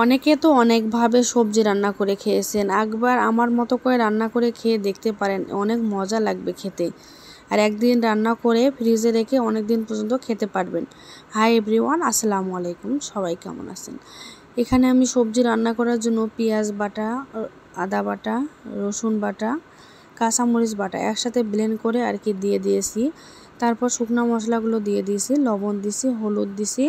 অনেকে তো অনেকভাবে সবজি রান্না করে খেয়েছেন একবার আমার মতো করে রান্না করে খেয়ে দেখতে পারেন অনেক মজা লাগবে খেতে আর একদিন রান্না করে ফ্রিজে রেখে অনেক দিন পর্যন্ত খেতে পারবেন হাই এভরিওয়ান আসসালামু আলাইকুম সবাই কেমন আছেন এখানে আমি সবজি রান্না করার জন্য পেঁয়াজ বাটা আদা বাটা রসুন বাটা কাঁচামরিচ বাটা একসাথে ব্লেন্ড করে আর কি দিয়ে দিয়েছি তারপর শুকনো মশলাগুলো দিয়ে দিয়েছি লবণ দিছি হলুদ দিছি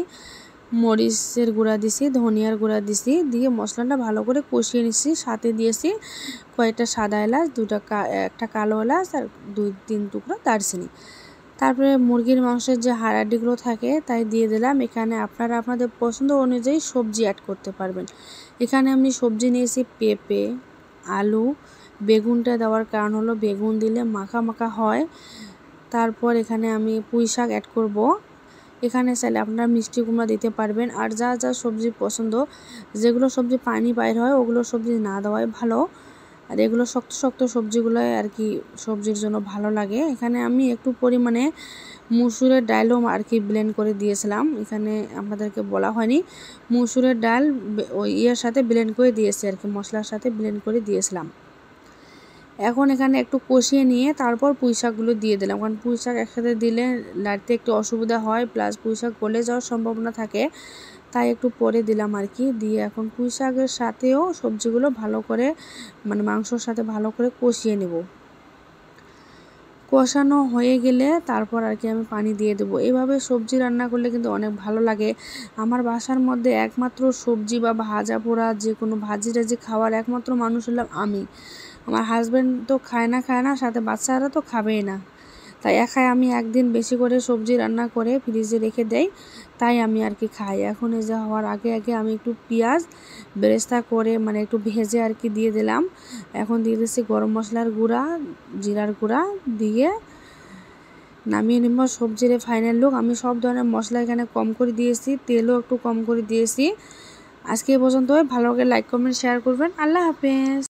মরিচের গুঁড়া দিছি ধনিয়ার গুঁড়া দিছি দিয়ে মশলাটা ভালো করে কষিয়ে নিচ্ছি সাথে দিয়েছি কয়েকটা সাদা এলাচ দুটা একটা কালো এলাচ আর দুই তিন টুকরো দারচিনি তারপরে মুরগির মাংসের যে হাড়াডিগুলো থাকে তাই দিয়ে দিলাম এখানে আপনারা আপনাদের পছন্দ অনুযায়ী সবজি অ্যাড করতে পারবেন এখানে আমি সবজি নিয়েছি পেঁপে আলু বেগুনটা দেওয়ার কারণ হলো বেগুন দিলে মাখা মাখা হয় তারপর এখানে আমি পুঁই শাক অ্যাড করবো এখানে চাইলে আপনারা মিষ্টি কুমড়া দিতে পারবেন আর যা যা সবজি পছন্দ যেগুলো সবজি পানি বাইর হয় ওগুলো সবজি না দেওয়াই ভালো আর এগুলো শক্ত শক্ত সবজিগুলো আর কি সবজির জন্য ভালো লাগে এখানে আমি একটু পরিমাণে মুসুরের ডালও আর কি ব্লেন্ড করে দিয়েছিলাম এখানে আপনাদেরকে বলা হয়নি মুসুরের ডাল ওই ইয়ের সাথে ব্লেন্ড করে দিয়েছি আর কি মশলার সাথে ব্লেন্ড করে দিয়েছিলাম এখন এখানে একটু কষিয়ে নিয়ে তারপর পুঁই শাকগুলো দিয়ে দিলাম কারণ পুঁই শাক একসাথে দিলে লাড়তে একটু অসুবিধা হয় প্লাস পুঁই শাক গলে যাওয়ার সম্ভাবনা থাকে তাই একটু পরে দিলাম আর কি দিয়ে এখন পুঁই শাকের সাথেও সবজিগুলো ভালো করে মানে মাংসর সাথে ভালো করে কষিয়ে নেব কষানো হয়ে গেলে তারপর আর কি আমি পানি দিয়ে দেবো এভাবে সবজি রান্না করলে কিন্তু অনেক ভালো লাগে আমার বাসার মধ্যে একমাত্র সবজি বা ভাজা পোড়া যে কোনো ভাজি টাজি খাওয়ার একমাত্র মানুষ হলাম আমি আমার হাজব্যান্ড তো খায় না খায় না সাথে বাচ্চারা তো খাবেই না তাই একাই আমি একদিন বেশি করে সবজি রান্না করে ফ্রিজে রেখে দেই তাই আমি আর কি খাই এখন এই যে হওয়ার আগে আগে আমি একটু পেঁয়াজ বেরেস্তা করে মানে একটু ভেজে আর কি দিয়ে দিলাম এখন দিয়ে দিচ্ছি গরম মশলার গুঁড়া জিরার গুঁড়া দিয়ে নামিয়ে নিব সবজির ফাইনাল লুক আমি সব ধরনের মশলা এখানে কম করে দিয়েছি তেলও একটু কম করে দিয়েছি আজকে এ পর্যন্ত ভালো লাগে লাইক কমেন্ট শেয়ার করবেন আল্লাহ হাফেজ